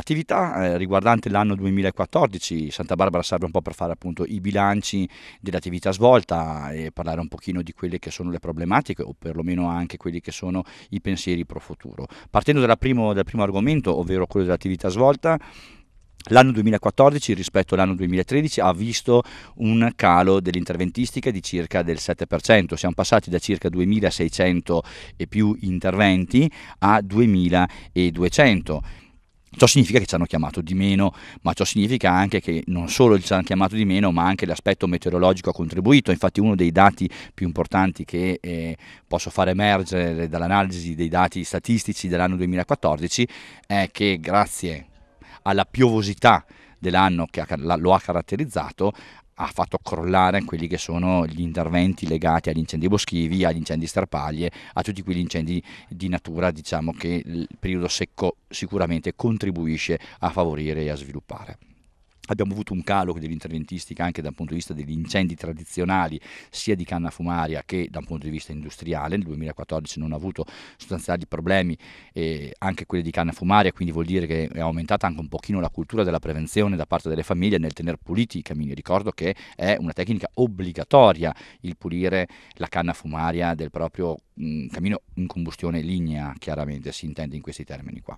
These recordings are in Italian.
Attività eh, riguardante l'anno 2014, Santa Barbara serve un po' per fare appunto i bilanci dell'attività svolta e parlare un pochino di quelle che sono le problematiche o perlomeno anche quelli che sono i pensieri pro futuro. Partendo primo, dal primo argomento, ovvero quello dell'attività svolta, L'anno 2014 rispetto all'anno 2013 ha visto un calo dell'interventistica di circa del 7%, siamo passati da circa 2600 e più interventi a 2200 Ciò significa che ci hanno chiamato di meno, ma ciò significa anche che non solo ci hanno chiamato di meno, ma anche l'aspetto meteorologico ha contribuito. Infatti uno dei dati più importanti che eh, posso far emergere dall'analisi dei dati statistici dell'anno 2014 è che grazie alla piovosità dell'anno che lo ha caratterizzato, ha fatto crollare quelli che sono gli interventi legati agli incendi boschivi, agli incendi sterpaglie, a tutti quegli incendi di natura diciamo, che il periodo secco sicuramente contribuisce a favorire e a sviluppare. Abbiamo avuto un calo dell'interventistica anche dal punto di vista degli incendi tradizionali, sia di canna fumaria che da un punto di vista industriale. Nel 2014 non ha avuto sostanziali problemi eh, anche quelli di canna fumaria, quindi vuol dire che è aumentata anche un pochino la cultura della prevenzione da parte delle famiglie nel tenere puliti i camini. Ricordo che è una tecnica obbligatoria il pulire la canna fumaria del proprio mh, mm, camino in combustione lignea, chiaramente si intende in questi termini qua.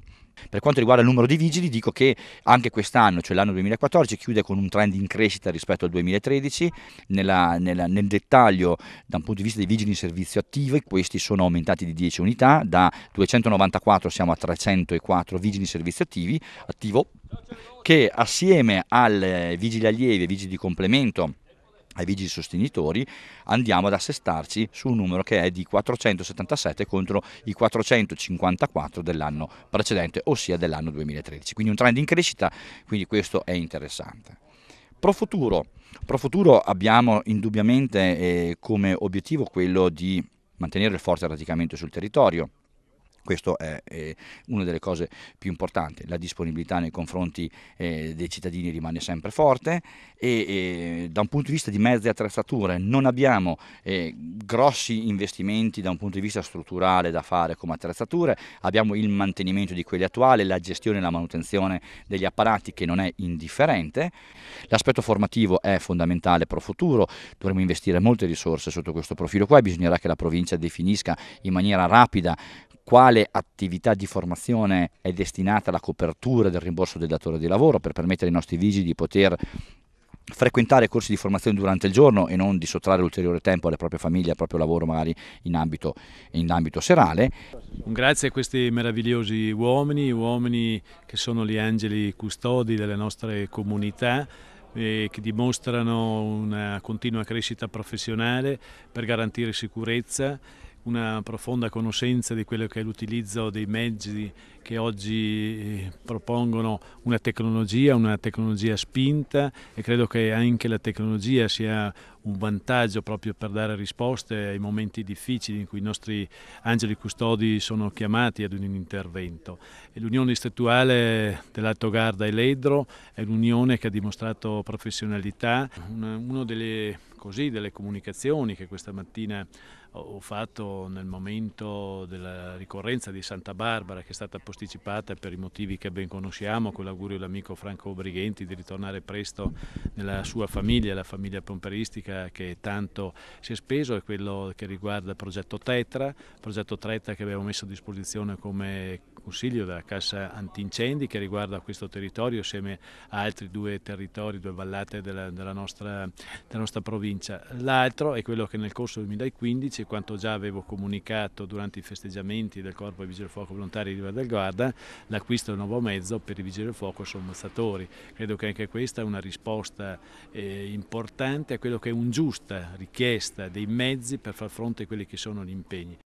Per quanto riguarda il numero di vigili, dico che anche quest'anno, cioè l'anno 2014, chiude con un trend in crescita rispetto al 2013. Nella, nella, nel dettaglio, da un punto di vista dei vigili in servizio attivo, questi sono aumentati di 10 unità, da 294 siamo a 304 vigili in servizio attivi, attivo, che assieme al eh, vigili allievi e vigili di complemento ai vigili sostenitori andiamo ad assestarci su un numero che è di 477 contro i 454 dell'anno precedente, ossia dell'anno 2013. Quindi un trend in crescita, quindi questo è interessante. Pro futuro, pro futuro abbiamo indubbiamente eh, come obiettivo quello di mantenere il forte radicamento sul territorio, questo è, è eh, una delle cose più importanti, la disponibilità nei confronti eh, dei cittadini rimane sempre forte e, e, da un punto di vista di mezzi e attrezzature non abbiamo eh, grossi investimenti da un punto di vista strutturale da fare come attrezzature, abbiamo il mantenimento di quelle attuali, la gestione e la manutenzione degli apparati che non è indifferente, l'aspetto formativo è fondamentale per il futuro, dovremo investire molte risorse sotto questo profilo qua e bisognerà che la provincia definisca in maniera rapida quale attività di formazione è destinata alla copertura del rimborso del datore di lavoro per permettere ai nostri vigili di poter frequentare corsi di formazione durante il giorno e non di sottrarre ulteriore tempo alle proprie famiglie, al proprio lavoro magari in ambito, in ambito serale. Grazie a questi meravigliosi uomini, uomini che sono gli angeli custodi delle nostre comunità e che dimostrano una continua crescita professionale per garantire sicurezza una profonda conoscenza di quello che è l'utilizzo dei mezzi che oggi eh, propongono una tecnologia, una tecnologia spinta e credo che anche la tecnologia sia un vantaggio proprio per dare risposte ai momenti difficili in cui i nostri angeli custodi sono chiamati ad un intervento. l'unione distrettuale dell'Alto Garda e Ledro è l'unione che ha dimostrato professionalità, una delle, così, delle comunicazioni che questa mattina ho fatto nel momento della ricorrenza di Santa Barbara che è stata posticipata per i motivi che ben conosciamo, con l'augurio dell'amico Franco Brighenti di ritornare presto nella sua famiglia, la famiglia pomperistica Africa ecco, eh, che tanto si è speso è quello che riguarda il progetto Tetra, il progetto Tetra che abbiamo messo a disposizione come consiglio della Cassa Antincendi che riguarda questo territorio assieme a altri due territori, due vallate della, della, nostra, della nostra, provincia. L'altro è quello che nel corso del 2015, quanto già avevo comunicato durante i festeggiamenti del Corpo dei Vigili del Fuoco Volontari di Riva del Guarda, l'acquisto del nuovo mezzo per i Vigili del Fuoco sommozzatori. Credo che anche questa è una risposta eh, importante a quello che è un giusta richiesta dei mezzi per far fronte a quelli che sono gli impegni.